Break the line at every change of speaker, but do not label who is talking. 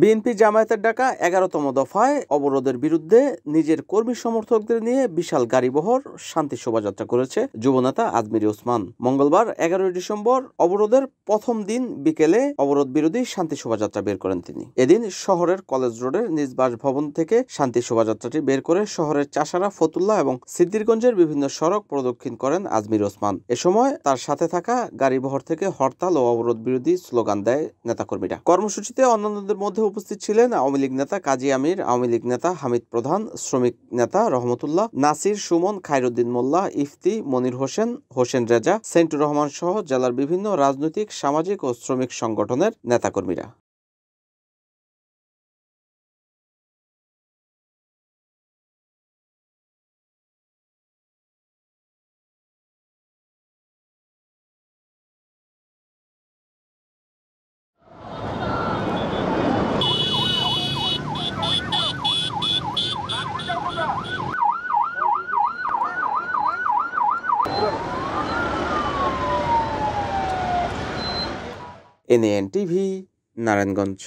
BNP জামায়াতের ডাকা এগারোতম দফায় অবরোধের বিরুদ্ধে নিজের কর্মী সমর্থকদের নিয়ে বিশাল গাড়িবহর শান্তি শোভাযাত্রা করেছে যুবনেতা আজমির ওসমান মঙ্গলবার এগারোই ডিসেম্বর অবরোধের প্রথম দিন বিকেলে অবরোধ বিরোধী শান্তি শোভাযাত্রা বের করেন তিনি এদিন শহরের কলেজ রোডের নিজ ভবন থেকে শান্তি শোভাযাত্রাটি বের করে শহরের চাষারা ফতুল্লা এবং সিদ্দিরগঞ্জের বিভিন্ন সড়ক প্রদক্ষিণ করেন আজমির ওসমান এ সময় তার সাথে থাকা গাড়িবহর থেকে হরতাল ও অবরোধ বিরোধী স্লোগান দেয় নেতাকর্মীরা কর্মসূচিতে অন্যান্যদের মধ্যে উপস্থিত ছিলেন আওয়ামী লীগ নেতা কাজী আমির আওয়ামী লীগ নেতা হামিদ প্রধান শ্রমিক নেতা রহমতুল্লাহ নাসির সুমন খায়রুদ্দিন মোল্লা ইফতি মনির হোসেন হোসেন রেজা সেন্টুর রহমান সহ জেলার বিভিন্ন রাজনৈতিক সামাজিক ও শ্রমিক সংগঠনের নেতাকর্মীরা
এনএএন টিভি নারায়ণগঞ্জ